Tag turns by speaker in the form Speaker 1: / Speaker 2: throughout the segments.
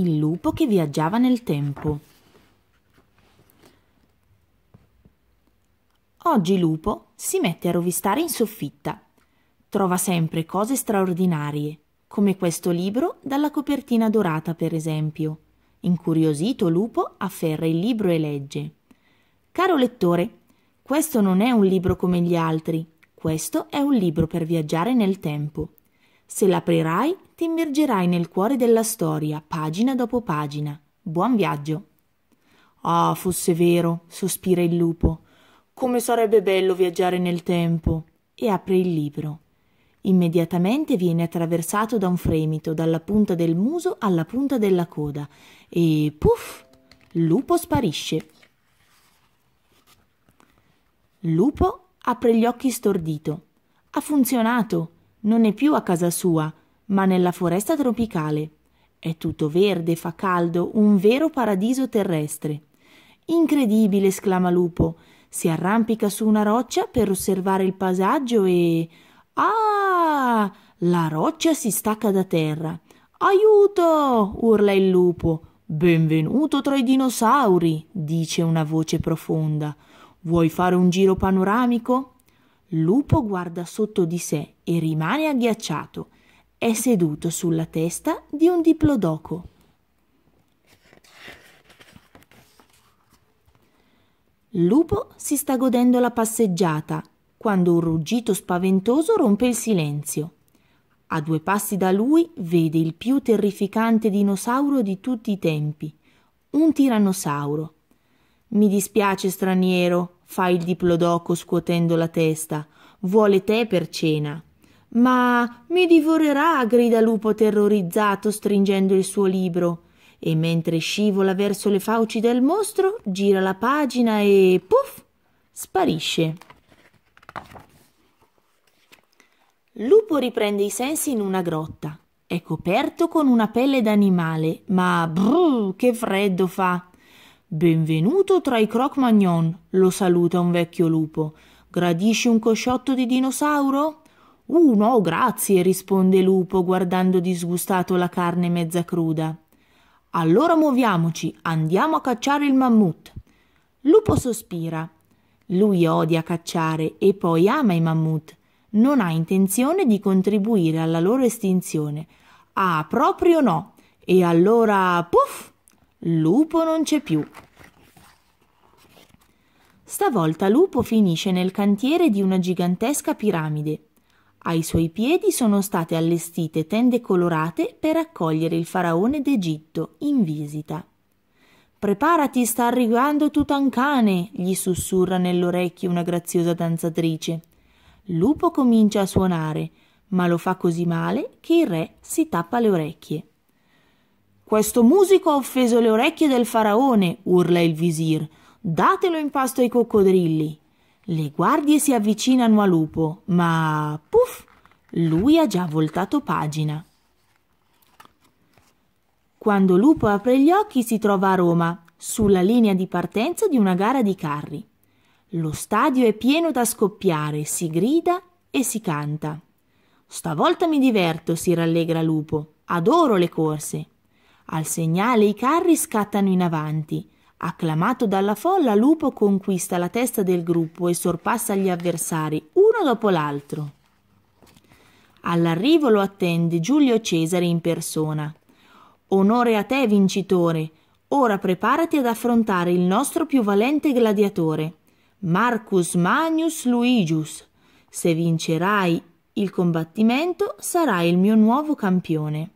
Speaker 1: il lupo che viaggiava nel tempo. Oggi Lupo si mette a rovistare in soffitta. Trova sempre cose straordinarie, come questo libro dalla copertina dorata, per esempio. Incuriosito Lupo afferra il libro e legge. Caro lettore, questo non è un libro come gli altri, questo è un libro per viaggiare nel tempo. Se l'aprirai ti immergerai nel cuore della storia, pagina dopo pagina. Buon viaggio. Ah, fosse vero, sospira il lupo. Come sarebbe bello viaggiare nel tempo. E apre il libro. Immediatamente viene attraversato da un fremito, dalla punta del muso alla punta della coda, e puff! Lupo sparisce. Lupo apre gli occhi stordito. Ha funzionato! Non è più a casa sua, ma nella foresta tropicale. È tutto verde, fa caldo, un vero paradiso terrestre. Incredibile, esclama Lupo. Si arrampica su una roccia per osservare il paesaggio e. Ah! La roccia si stacca da terra. Aiuto! urla il lupo. Benvenuto tra i dinosauri, dice una voce profonda. Vuoi fare un giro panoramico? Lupo guarda sotto di sé e rimane agghiacciato è seduto sulla testa di un diplodoco. Lupo si sta godendo la passeggiata quando un ruggito spaventoso rompe il silenzio. A due passi da lui vede il più terrificante dinosauro di tutti i tempi, un tirannosauro. Mi dispiace, straniero, fa il diplodoco scuotendo la testa. Vuole te per cena. Ma mi divorerà, grida Lupo terrorizzato, stringendo il suo libro. E mentre scivola verso le fauci del mostro, gira la pagina e puff! sparisce. Lupo riprende i sensi in una grotta. È coperto con una pelle d'animale, ma brrr, che freddo fa! Benvenuto tra i croc magnon, lo saluta un vecchio lupo. Gradisci un cosciotto di dinosauro? Uh, no, oh, grazie, risponde Lupo, guardando disgustato la carne mezza cruda. Allora muoviamoci, andiamo a cacciare il mammut. Lupo sospira. Lui odia cacciare e poi ama i mammut. Non ha intenzione di contribuire alla loro estinzione. Ah, proprio no. E allora, puff! Lupo non c'è più. Stavolta Lupo finisce nel cantiere di una gigantesca piramide. Ai suoi piedi sono state allestite tende colorate per accogliere il faraone d'Egitto in visita. Preparati, sta arrivando Tutankane, gli sussurra nell'orecchio una graziosa danzatrice. Lupo comincia a suonare, ma lo fa così male che il re si tappa le orecchie. Questo musico ha offeso le orecchie del faraone, urla il visir. Datelo in pasto ai coccodrilli. Le guardie si avvicinano a Lupo, ma puff, lui ha già voltato pagina. Quando Lupo apre gli occhi si trova a Roma, sulla linea di partenza di una gara di carri. Lo stadio è pieno da scoppiare, si grida e si canta. Stavolta mi diverto, si rallegra Lupo. Adoro le corse. Al segnale i carri scattano in avanti. Acclamato dalla folla, Lupo conquista la testa del gruppo e sorpassa gli avversari, uno dopo l'altro. All'arrivo lo attende Giulio Cesare in persona. Onore a te, vincitore. Ora preparati ad affrontare il nostro più valente gladiatore, Marcus Manius Luigius. Se vincerai il combattimento, sarai il mio nuovo campione.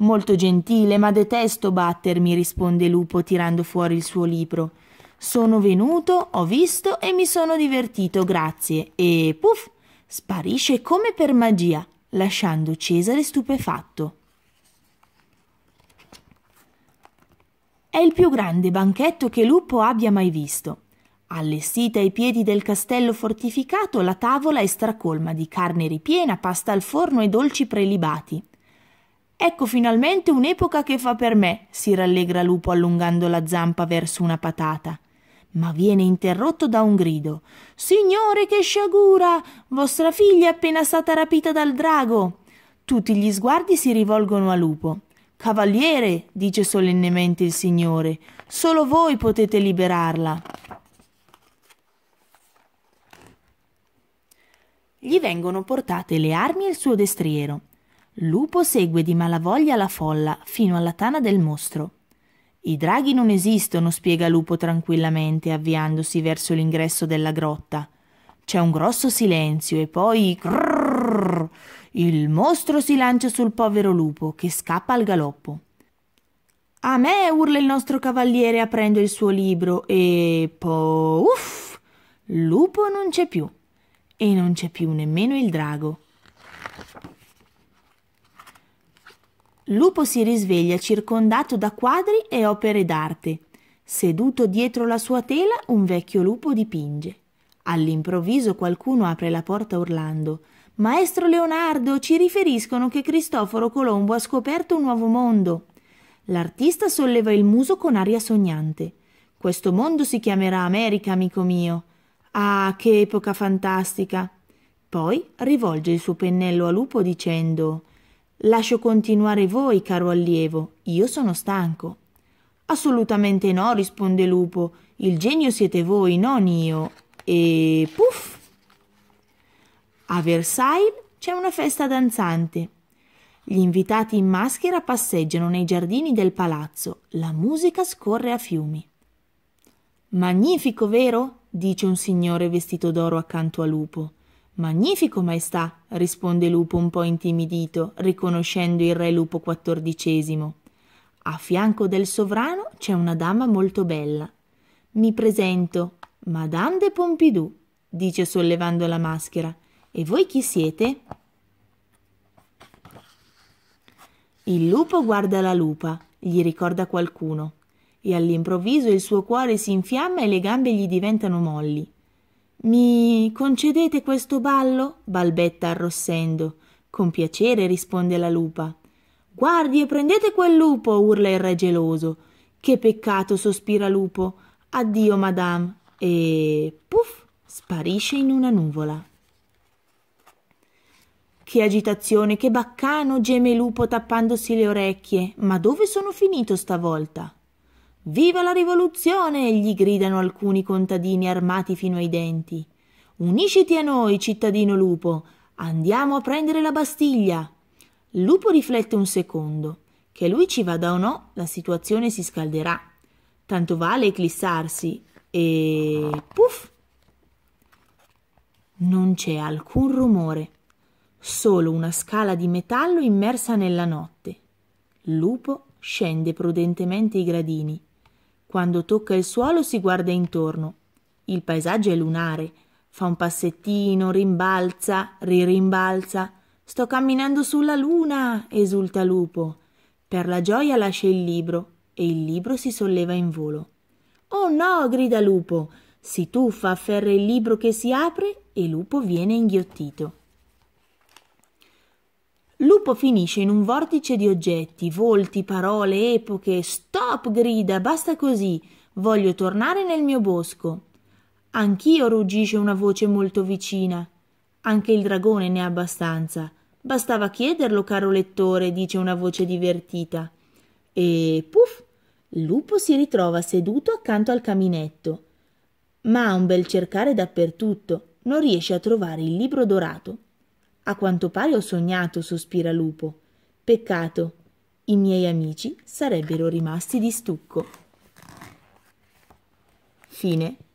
Speaker 1: Molto gentile, ma detesto battermi, risponde Lupo tirando fuori il suo libro. Sono venuto, ho visto e mi sono divertito, grazie. E puff, sparisce come per magia, lasciando Cesare stupefatto. È il più grande banchetto che Lupo abbia mai visto. Allestita ai piedi del castello fortificato, la tavola è stracolma di carne ripiena, pasta al forno e dolci prelibati. Ecco finalmente un'epoca che fa per me, si rallegra Lupo allungando la zampa verso una patata. Ma viene interrotto da un grido. Signore, che sciagura! Vostra figlia è appena stata rapita dal drago! Tutti gli sguardi si rivolgono a Lupo. Cavaliere, dice solennemente il Signore, solo voi potete liberarla. Gli vengono portate le armi e il suo destriero. Lupo segue di malavoglia la folla fino alla tana del mostro. I draghi non esistono, spiega Lupo tranquillamente, avviandosi verso l'ingresso della grotta. C'è un grosso silenzio e poi... Crrr, il mostro si lancia sul povero lupo, che scappa al galoppo. A me urla il nostro cavaliere aprendo il suo libro e poi... Uff! Lupo non c'è più. E non c'è più nemmeno il drago. Lupo si risveglia circondato da quadri e opere d'arte. Seduto dietro la sua tela un vecchio lupo dipinge. All'improvviso qualcuno apre la porta urlando Maestro Leonardo, ci riferiscono che Cristoforo Colombo ha scoperto un nuovo mondo. L'artista solleva il muso con aria sognante. Questo mondo si chiamerà America, amico mio. Ah, che epoca fantastica! Poi rivolge il suo pennello a Lupo dicendo Lascio continuare voi, caro allievo, io sono stanco. Assolutamente no, risponde Lupo, il genio siete voi, non io. E puff! A Versailles c'è una festa danzante. Gli invitati in maschera passeggiano nei giardini del palazzo, la musica scorre a fiumi. Magnifico, vero? dice un signore vestito d'oro accanto a Lupo. Magnifico, maestà, risponde Lupo un po' intimidito, riconoscendo il re Lupo XIV. A fianco del sovrano c'è una dama molto bella. Mi presento, Madame de Pompidou, dice sollevando la maschera. E voi chi siete? Il lupo guarda la lupa, gli ricorda qualcuno, e all'improvviso il suo cuore si infiamma e le gambe gli diventano molli. Mi concedete questo ballo? balbetta arrossendo. Con piacere risponde la lupa. Guardi e prendete quel lupo, urla il re geloso. Che peccato, sospira Lupo. Addio, madame. E puff, sparisce in una nuvola. Che agitazione, che baccano, geme Lupo tappandosi le orecchie. Ma dove sono finito stavolta? Viva la rivoluzione! gli gridano alcuni contadini armati fino ai denti. Unisciti a noi, cittadino lupo! Andiamo a prendere la Bastiglia! Lupo riflette un secondo. Che lui ci vada o no, la situazione si scalderà. Tanto vale eclissarsi. E... puff! Non c'è alcun rumore, solo una scala di metallo immersa nella notte. Lupo scende prudentemente i gradini quando tocca il suolo si guarda intorno. Il paesaggio è lunare. Fa un passettino, rimbalza, ririmbalza. Sto camminando sulla luna, esulta Lupo. Per la gioia lascia il libro e il libro si solleva in volo. Oh no, grida Lupo. Si tuffa, afferra il libro che si apre e Lupo viene inghiottito. Lupo finisce in un vortice di oggetti, volti, parole, epoche. Stop, grida, basta così. Voglio tornare nel mio bosco. Anch'io ruggisce una voce molto vicina. Anche il dragone ne ha abbastanza. Bastava chiederlo, caro lettore, dice una voce divertita. E puff! Lupo si ritrova seduto accanto al caminetto. Ma ha un bel cercare dappertutto. Non riesce a trovare il libro dorato. A quanto pare ho sognato, sospira Lupo. Peccato, i miei amici sarebbero rimasti di stucco. Fine